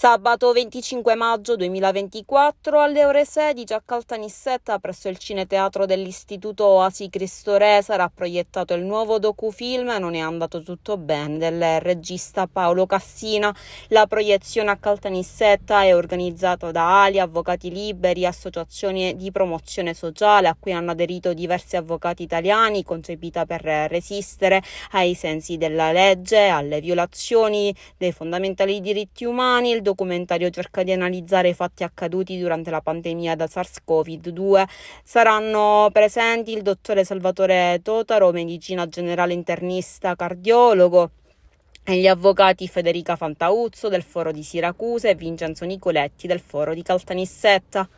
Sabato 25 maggio 2024 alle ore 16 a Caltanissetta presso il Cineteatro dell'Istituto Oasi Cristo Re sarà proiettato il nuovo docufilm Non è andato tutto bene del regista Paolo Cassina. La proiezione a Caltanissetta è organizzata da Ali, Avvocati Liberi, associazioni di promozione sociale a cui hanno aderito diversi avvocati italiani, concepita per resistere ai sensi della legge, alle violazioni dei fondamentali diritti umani. Il documentario cerca di analizzare i fatti accaduti durante la pandemia da SARS-CoV-2 saranno presenti il dottore Salvatore Totaro, medicina generale internista cardiologo e gli avvocati Federica Fantauzzo del Foro di Siracusa e Vincenzo Nicoletti del Foro di Caltanissetta.